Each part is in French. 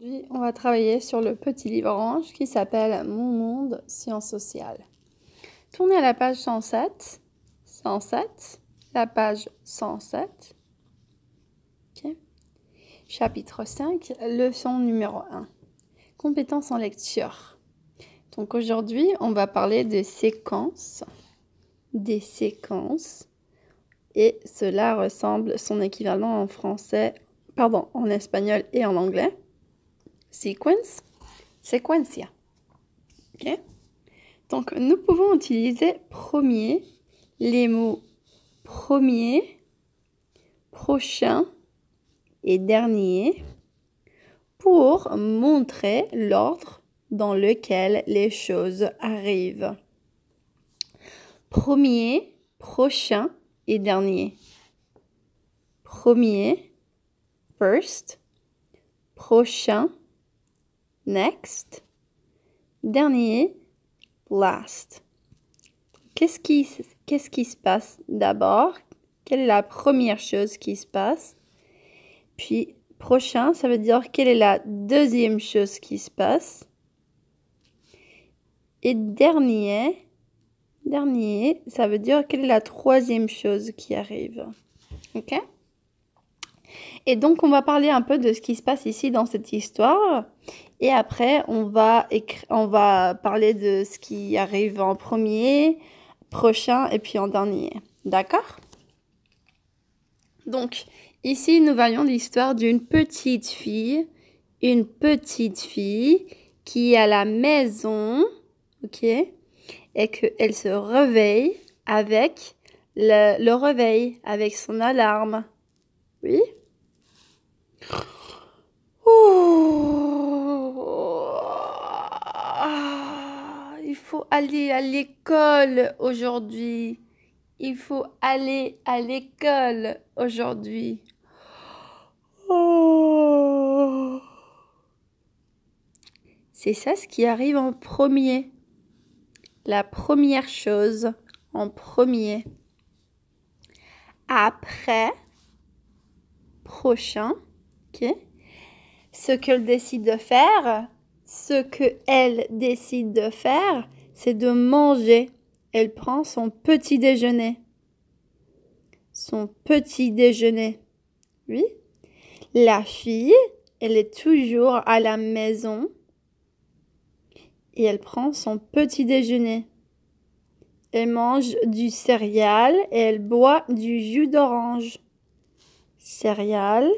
Aujourd'hui, on va travailler sur le petit livre orange qui s'appelle Mon monde, sciences sociales. Tournez à la page 107, 107, la page 107. Chapitre 5, leçon numéro 1. Compétences en lecture. Donc aujourd'hui, on va parler de séquences, des séquences, et cela ressemble son équivalent en français, pardon, en espagnol et en anglais sequence, sequencia. Ok. Donc, nous pouvons utiliser premier, les mots premier, prochain et dernier pour montrer l'ordre dans lequel les choses arrivent. Premier, prochain et dernier. Premier, first, prochain, next, dernier, last. Qu'est-ce qui, qu'est-ce qui se passe d'abord Quelle est la première chose qui se passe Puis prochain, ça veut dire quelle est la deuxième chose qui se passe Et dernier, dernier, ça veut dire quelle est la troisième chose qui arrive. OK et donc on va parler un peu de ce qui se passe ici dans cette histoire. Et après, on va, parler de ce qui arrive en premier, prochain et puis en dernier. D'accord Donc, ici, nous voyons l'histoire d'une petite fille, une petite fille qui est à la maison, ok, et qu'elle se réveille avec le, le réveil, avec son alarme. Oui il faut aller à l'école aujourd'hui. Il faut aller à l'école aujourd'hui. C'est ça ce qui arrive en premier. La première chose en premier. Après, prochain. Ce qu'elle décide de faire, ce que elle décide de faire, c'est de manger. Elle prend son petit déjeuner. Son petit déjeuner. Oui. La fille, elle est toujours à la maison et elle prend son petit déjeuner. Elle mange du céréal et elle boit du jus d'orange. céréales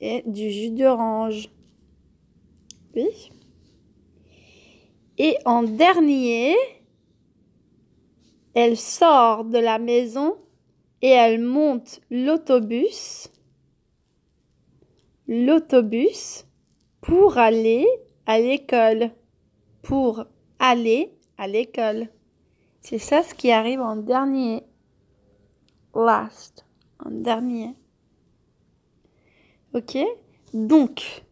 et du jus d'orange. Oui. Et en dernier, elle sort de la maison et elle monte l'autobus. L'autobus pour aller à l'école. Pour aller à l'école. C'est ça ce qui arrive en dernier. Last, en dernier. Ok Donc,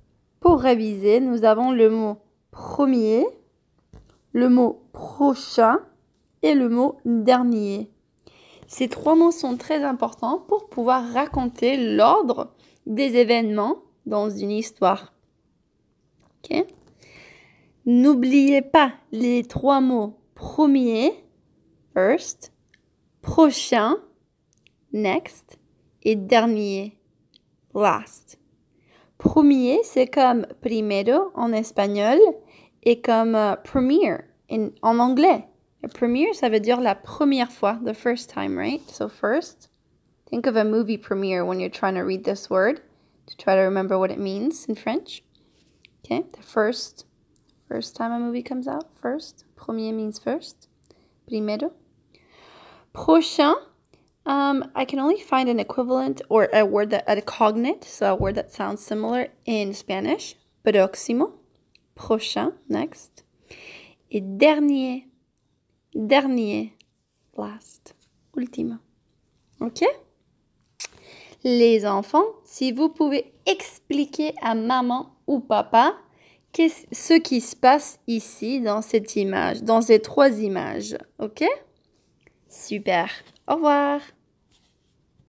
pour réviser, nous avons le mot premier, le mot prochain et le mot dernier. Ces trois mots sont très importants pour pouvoir raconter l'ordre des événements dans une histoire. Ok N'oubliez pas les trois mots premier, first, prochain, next et dernier last. Premier, c'est comme primero en espagnol et comme euh, premier en anglais. premier, ça veut dire la première fois, the first time, right? So first, think of a movie premiere when you're trying to read this word to try to remember what it means in French. Okay, the first, first time a movie comes out, first. Premier means first. Primero. Prochain, Um, I can only find an equivalent or a word that a cognate, so a word that sounds similar in Spanish. Próximo, prochain, next. Et dernier, dernier, last, ultimo. Ok? Les enfants, si vous pouvez expliquer à maman ou papa ce qui se passe ici dans cette image, dans ces trois images. Ok? Super. Au revoir